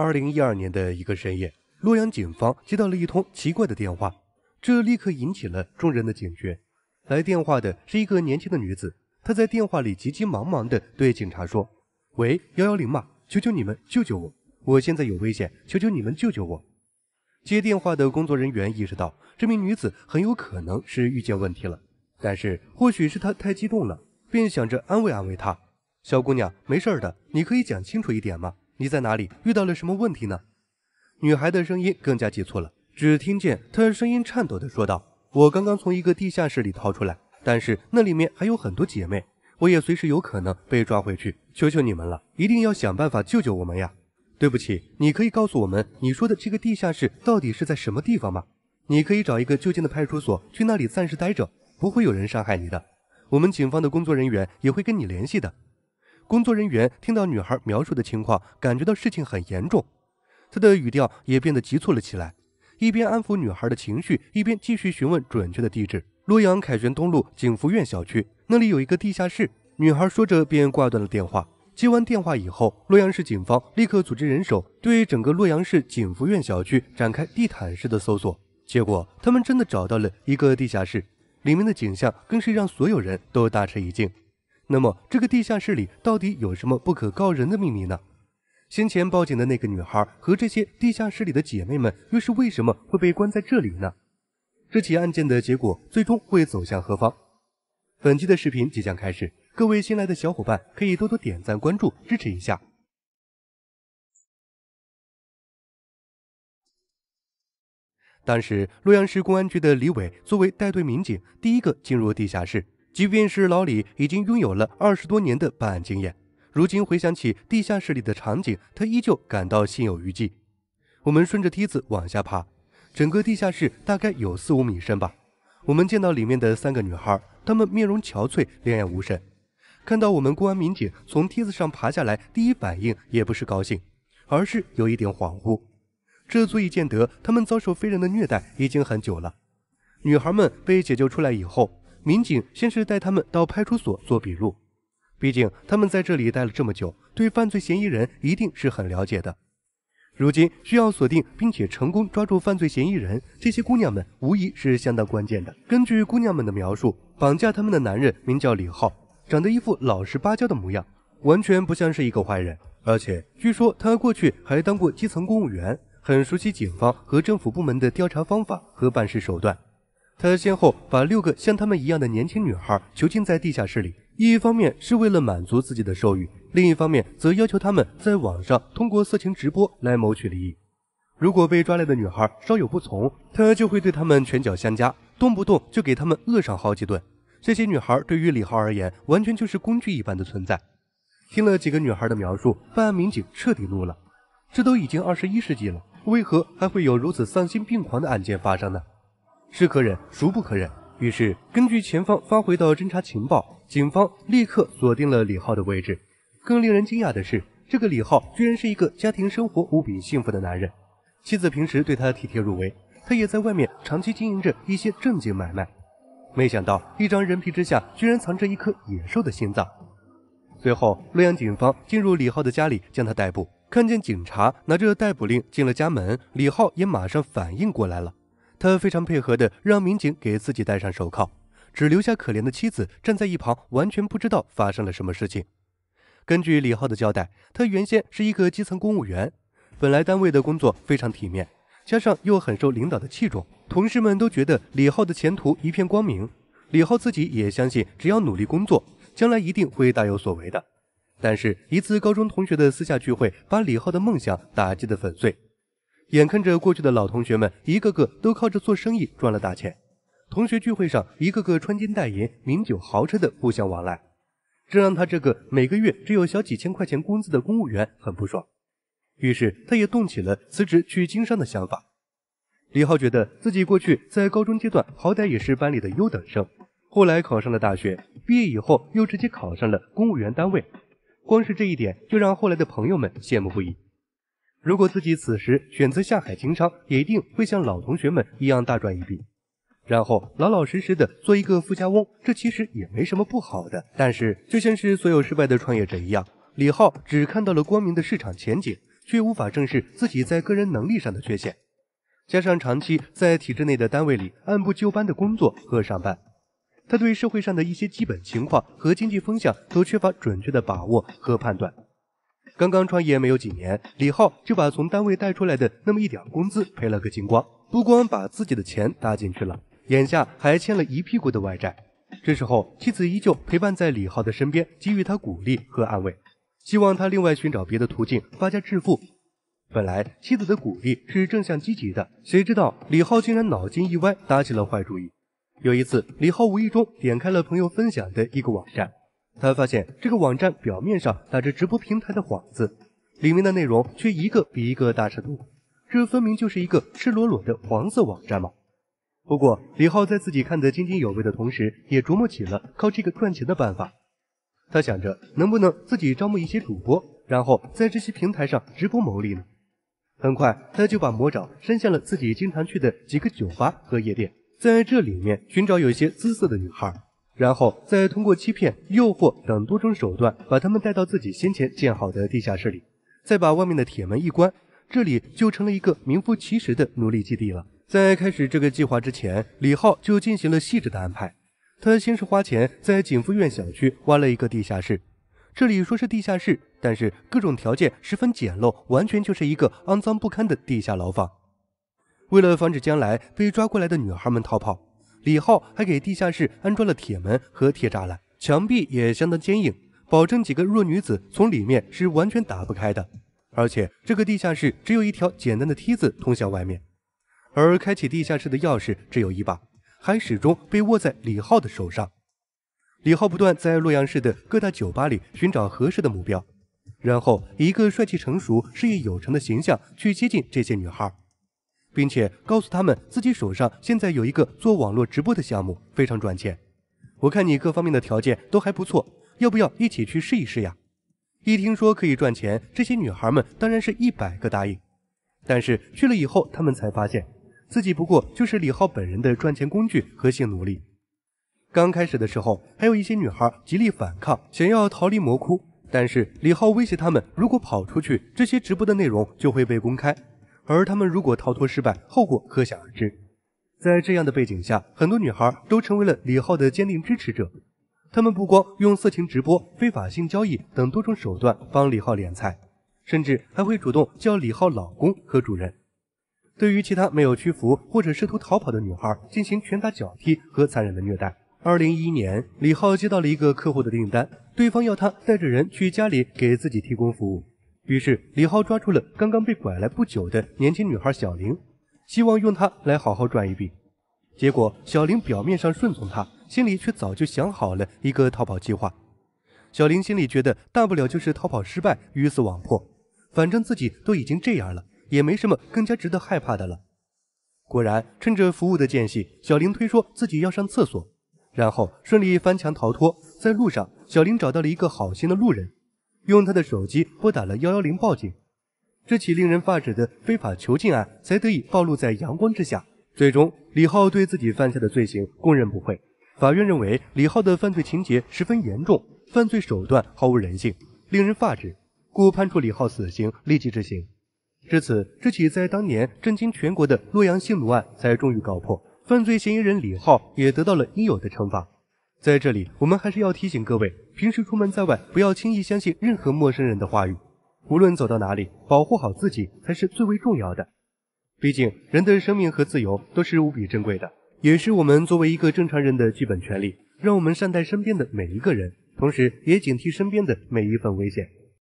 二零一二年的一个深夜，洛阳警方接到了一通奇怪的电话，这立刻引起了众人的警觉。来电话的是一个年轻的女子，她在电话里急急忙忙地对警察说：“喂，幺幺零吗？求求你们救救我，我现在有危险，求求你们救救我。”接电话的工作人员意识到这名女子很有可能是遇见问题了，但是或许是她太激动了，便想着安慰安慰她：“小姑娘，没事的，你可以讲清楚一点吗？”你在哪里遇到了什么问题呢？女孩的声音更加急促了，只听见她声音颤抖地说道：“我刚刚从一个地下室里逃出来，但是那里面还有很多姐妹，我也随时有可能被抓回去。求求你们了，一定要想办法救救我们呀！”对不起，你可以告诉我们你说的这个地下室到底是在什么地方吗？你可以找一个就近的派出所去那里暂时待着，不会有人伤害你的。我们警方的工作人员也会跟你联系的。工作人员听到女孩描述的情况，感觉到事情很严重，他的语调也变得急促了起来，一边安抚女孩的情绪，一边继续询问准确的地址：洛阳凯旋东路景福苑小区那里有一个地下室。女孩说着便挂断了电话。接完电话以后，洛阳市警方立刻组织人手对整个洛阳市景福苑小区展开地毯式的搜索，结果他们真的找到了一个地下室，里面的景象更是让所有人都大吃一惊。那么，这个地下室里到底有什么不可告人的秘密呢？先前报警的那个女孩和这些地下室里的姐妹们，又是为什么会被关在这里呢？这起案件的结果最终会走向何方？本期的视频即将开始，各位新来的小伙伴可以多多点赞、关注、支持一下。当时，洛阳市公安局的李伟作为带队民警，第一个进入地下室。即便是老李已经拥有了二十多年的办案经验，如今回想起地下室里的场景，他依旧感到心有余悸。我们顺着梯子往下爬，整个地下室大概有四五米深吧。我们见到里面的三个女孩，她们面容憔悴，两眼无神。看到我们公安民警从梯子上爬下来，第一反应也不是高兴，而是有一点恍惚。这足以见得她们遭受非人的虐待已经很久了。女孩们被解救出来以后。民警先是带他们到派出所做笔录，毕竟他们在这里待了这么久，对犯罪嫌疑人一定是很了解的。如今需要锁定并且成功抓住犯罪嫌疑人，这些姑娘们无疑是相当关键的。根据姑娘们的描述，绑架他们的男人名叫李浩，长得一副老实巴交的模样，完全不像是一个坏人。而且据说他过去还当过基层公务员，很熟悉警方和政府部门的调查方法和办事手段。他先后把六个像他们一样的年轻女孩囚禁在地下室里，一方面是为了满足自己的兽欲，另一方面则要求他们在网上通过色情直播来谋取利益。如果被抓来的女孩稍有不从，他就会对他们拳脚相加，动不动就给他们饿上好几顿。这些女孩对于李浩而言，完全就是工具一般的存在。听了几个女孩的描述，办案民警彻底怒了：这都已经二十一世纪了，为何还会有如此丧心病狂的案件发生呢？是可忍，孰不可忍？于是，根据前方发回的侦查情报，警方立刻锁定了李浩的位置。更令人惊讶的是，这个李浩居然是一个家庭生活无比幸福的男人，妻子平时对他体贴入微，他也在外面长期经营着一些正经买卖。没想到，一张人皮之下居然藏着一颗野兽的心脏。随后，洛阳警方进入李浩的家里将他逮捕。看见警察拿着逮捕令进了家门，李浩也马上反应过来了。他非常配合的让民警给自己戴上手铐，只留下可怜的妻子站在一旁，完全不知道发生了什么事情。根据李浩的交代，他原先是一个基层公务员，本来单位的工作非常体面，加上又很受领导的器重，同事们都觉得李浩的前途一片光明。李浩自己也相信，只要努力工作，将来一定会大有所为的。但是，一次高中同学的私下聚会，把李浩的梦想打击得粉碎。眼看着过去的老同学们一个个都靠着做生意赚了大钱，同学聚会上一个个穿金戴银、名酒豪车的互相往来，这让他这个每个月只有小几千块钱工资的公务员很不爽。于是他也动起了辞职去经商的想法。李浩觉得自己过去在高中阶段好歹也是班里的优等生，后来考上了大学，毕业以后又直接考上了公务员单位，光是这一点就让后来的朋友们羡慕不已。如果自己此时选择下海经商，也一定会像老同学们一样大赚一笔，然后老老实实的做一个富家翁，这其实也没什么不好的。但是，就像是所有失败的创业者一样，李浩只看到了光明的市场前景，却无法正视自己在个人能力上的缺陷。加上长期在体制内的单位里按部就班的工作和上班，他对社会上的一些基本情况和经济风向都缺乏准确的把握和判断。刚刚创业没有几年，李浩就把从单位带出来的那么一点工资赔了个精光，不光把自己的钱搭进去了，眼下还欠了一屁股的外债。这时候，妻子依旧陪伴在李浩的身边，给予他鼓励和安慰，希望他另外寻找别的途径发家致富。本来妻子的鼓励是正向积极的，谁知道李浩竟然脑筋一歪，打起了坏主意。有一次，李浩无意中点开了朋友分享的一个网站。他发现这个网站表面上打着直播平台的幌子，里面的内容却一个比一个大尺度，这分明就是一个赤裸裸的黄色网站嘛！不过李浩在自己看得津津有味的同时，也琢磨起了靠这个赚钱的办法。他想着能不能自己招募一些主播，然后在这些平台上直播牟利呢？很快，他就把魔爪伸向了自己经常去的几个酒吧和夜店，在这里面寻找有一些姿色的女孩。然后再通过欺骗、诱惑等多种手段，把他们带到自己先前建好的地下室里，再把外面的铁门一关，这里就成了一个名副其实的奴隶基地了。在开始这个计划之前，李浩就进行了细致的安排。他先是花钱在景福苑小区挖了一个地下室，这里说是地下室，但是各种条件十分简陋，完全就是一个肮脏不堪的地下牢房。为了防止将来被抓过来的女孩们逃跑。李浩还给地下室安装了铁门和铁栅栏，墙壁也相当坚硬，保证几个弱女子从里面是完全打不开的。而且这个地下室只有一条简单的梯子通向外面，而开启地下室的钥匙只有一把，还始终被握在李浩的手上。李浩不断在洛阳市的各大酒吧里寻找合适的目标，然后以一个帅气、成熟、事业有成的形象去接近这些女孩。并且告诉他们自己手上现在有一个做网络直播的项目，非常赚钱。我看你各方面的条件都还不错，要不要一起去试一试呀？一听说可以赚钱，这些女孩们当然是一百个答应。但是去了以后，他们才发现自己不过就是李浩本人的赚钱工具和性奴隶。刚开始的时候，还有一些女孩极力反抗，想要逃离魔窟，但是李浩威胁他们，如果跑出去，这些直播的内容就会被公开。而他们如果逃脱失败，后果可想而知。在这样的背景下，很多女孩都成为了李浩的坚定支持者。他们不光用色情直播、非法性交易等多种手段帮李浩敛财，甚至还会主动叫李浩老公和主人。对于其他没有屈服或者试图逃跑的女孩，进行拳打脚踢和残忍的虐待。二零一一年，李浩接到了一个客户的订单，对方要他带着人去家里给自己提供服务。于是，李浩抓住了刚刚被拐来不久的年轻女孩小玲，希望用她来好好赚一笔。结果，小玲表面上顺从他，心里却早就想好了一个逃跑计划。小玲心里觉得，大不了就是逃跑失败，鱼死网破，反正自己都已经这样了，也没什么更加值得害怕的了。果然，趁着服务的间隙，小玲推说自己要上厕所，然后顺利翻墙逃脱。在路上，小玲找到了一个好心的路人。用他的手机拨打了幺幺零报警，这起令人发指的非法囚禁案才得以暴露在阳光之下。最终，李浩对自己犯下的罪行供认不讳。法院认为，李浩的犯罪情节十分严重，犯罪手段毫无人性，令人发指，故判处李浩死刑，立即执行。至此，这起在当年震惊全国的洛阳性奴案才终于告破，犯罪嫌疑人李浩也得到了应有的惩罚。在这里，我们还是要提醒各位。平时出门在外，不要轻易相信任何陌生人的话语。无论走到哪里，保护好自己才是最为重要的。毕竟，人的生命和自由都是无比珍贵的，也是我们作为一个正常人的基本权利。让我们善待身边的每一个人，同时也警惕身边的每一份危险。